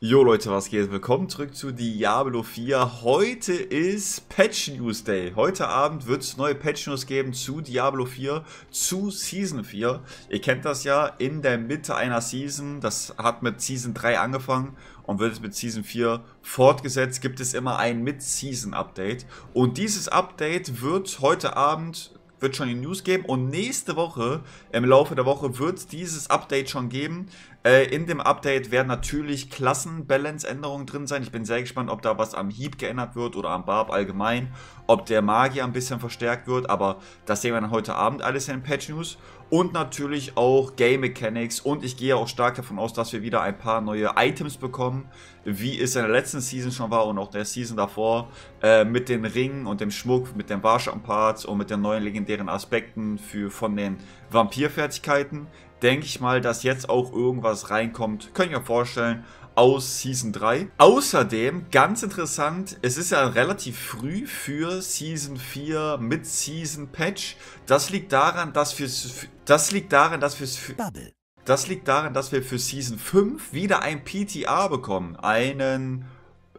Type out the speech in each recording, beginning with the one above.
Jo Leute, was geht? Willkommen zurück zu Diablo 4. Heute ist Patch News Day. Heute Abend wird es neue Patch News geben zu Diablo 4, zu Season 4. Ihr kennt das ja, in der Mitte einer Season, das hat mit Season 3 angefangen und wird es mit Season 4 fortgesetzt, gibt es immer ein Mid-Season-Update. Und dieses Update wird heute Abend wird schon die News geben und nächste Woche, im Laufe der Woche, wird dieses Update schon geben. Äh, in dem Update werden natürlich Klassenbalance-Änderungen drin sein. Ich bin sehr gespannt, ob da was am Heap geändert wird oder am Barb allgemein. Ob der Magier ein bisschen verstärkt wird, aber das sehen wir dann heute Abend alles in den Patch News. Und natürlich auch Game Mechanics und ich gehe auch stark davon aus, dass wir wieder ein paar neue Items bekommen, wie es in der letzten Season schon war und auch der Season davor, äh, mit den Ringen und dem Schmuck, mit den Warshamparts und mit den neuen legendären Aspekten für, von den Vampirfertigkeiten denke ich mal, dass jetzt auch irgendwas reinkommt. Könnt ihr mir vorstellen aus Season 3. Außerdem, ganz interessant, es ist ja relativ früh für Season 4 mit Season Patch. Das liegt daran, dass fürs... Das liegt daran, dass fürs... Bubble. Das liegt daran, dass wir für Season 5 wieder ein PTA bekommen. Einen...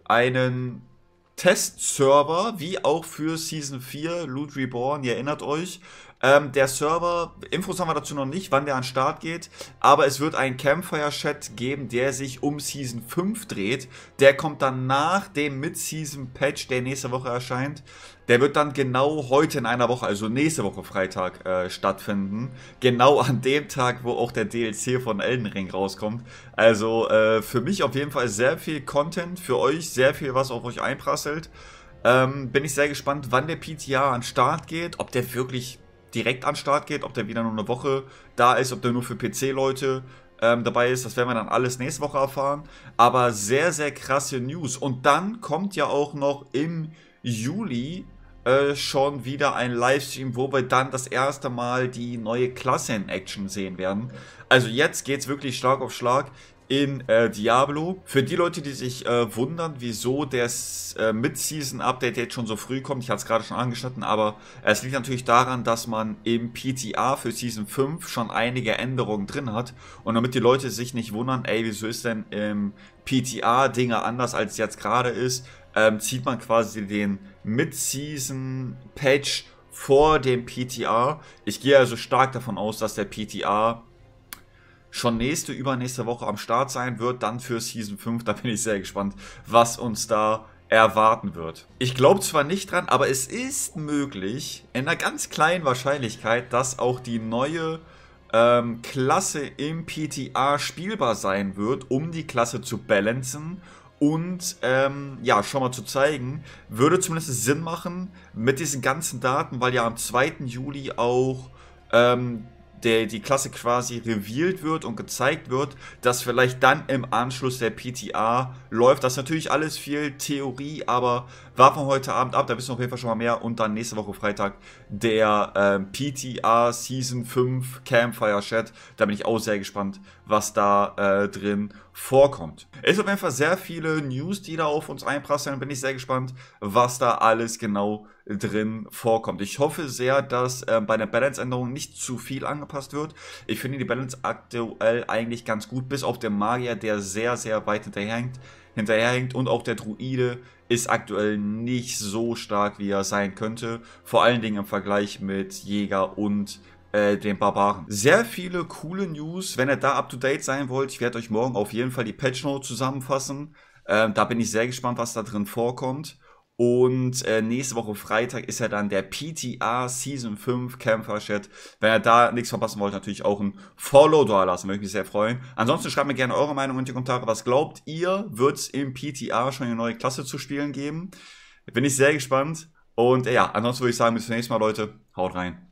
Einen Testserver, wie auch für Season 4, Loot Reborn, ihr erinnert euch. Ähm, der Server, Infos haben wir dazu noch nicht, wann der an Start geht, aber es wird einen Campfire-Chat geben, der sich um Season 5 dreht. Der kommt dann nach dem Mid-Season-Patch, der nächste Woche erscheint. Der wird dann genau heute in einer Woche, also nächste Woche Freitag, äh, stattfinden. Genau an dem Tag, wo auch der DLC von Elden Ring rauskommt. Also äh, für mich auf jeden Fall sehr viel Content, für euch sehr viel, was auf euch einprasselt. Ähm, bin ich sehr gespannt, wann der PTA an Start geht, ob der wirklich direkt an Start geht, ob der wieder nur eine Woche da ist, ob der nur für PC-Leute ähm, dabei ist. Das werden wir dann alles nächste Woche erfahren. Aber sehr, sehr krasse News. Und dann kommt ja auch noch im Juli äh, schon wieder ein Livestream, wo wir dann das erste Mal die neue Klasse in Action sehen werden. Also jetzt geht es wirklich Schlag auf Schlag in äh, Diablo. Für die Leute, die sich äh, wundern, wieso das äh, Mid-Season-Update jetzt schon so früh kommt, ich hatte es gerade schon angeschnitten, aber es liegt natürlich daran, dass man im PTA für Season 5 schon einige Änderungen drin hat. Und damit die Leute sich nicht wundern, ey, wieso ist denn im PTA Dinge anders als jetzt gerade ist, ähm, zieht man quasi den Mid-Season-Patch vor dem PTR. Ich gehe also stark davon aus, dass der PTR schon nächste, übernächste Woche am Start sein wird, dann für Season 5. Da bin ich sehr gespannt, was uns da erwarten wird. Ich glaube zwar nicht dran, aber es ist möglich, in einer ganz kleinen Wahrscheinlichkeit, dass auch die neue ähm, Klasse im PTA spielbar sein wird, um die Klasse zu balancen und ähm, ja, schon mal zu zeigen, würde zumindest Sinn machen mit diesen ganzen Daten, weil ja am 2. Juli auch ähm, der, die Klasse quasi revealed wird und gezeigt wird, dass vielleicht dann im Anschluss der PTA läuft. Das ist natürlich alles viel Theorie, aber warten wir heute Abend ab, da wissen wir auf jeden Fall schon mal mehr. Und dann nächste Woche Freitag der ähm, PTA Season 5 Campfire Chat. Da bin ich auch sehr gespannt, was da äh, drin vorkommt. Es ist auf jeden Fall sehr viele News, die da auf uns einprasseln. Bin ich sehr gespannt, was da alles genau drin vorkommt. Ich hoffe sehr, dass äh, bei der Balance-Änderung nicht zu viel angepasst angepasst wird. Ich finde die Balance aktuell eigentlich ganz gut, bis auf der Magier, der sehr, sehr weit hinterherhängt, hinterherhängt und auch der Druide ist aktuell nicht so stark, wie er sein könnte. Vor allen Dingen im Vergleich mit Jäger und äh, den Barbaren. Sehr viele coole News. Wenn ihr da up to date sein wollt, ich werde euch morgen auf jeden Fall die Patch Note zusammenfassen. Ähm, da bin ich sehr gespannt, was da drin vorkommt. Und äh, nächste Woche Freitag ist ja dann der PTA Season 5 kämpfer Chat. Wenn ihr da nichts verpassen wollt, natürlich auch ein Follow da lassen. Würde ich mich sehr freuen. Ansonsten schreibt mir gerne eure Meinung in die Kommentare. Was glaubt ihr, wird es im PTA schon eine neue Klasse zu spielen geben? Bin ich sehr gespannt. Und äh, ja, ansonsten würde ich sagen, bis zum nächsten Mal, Leute. Haut rein.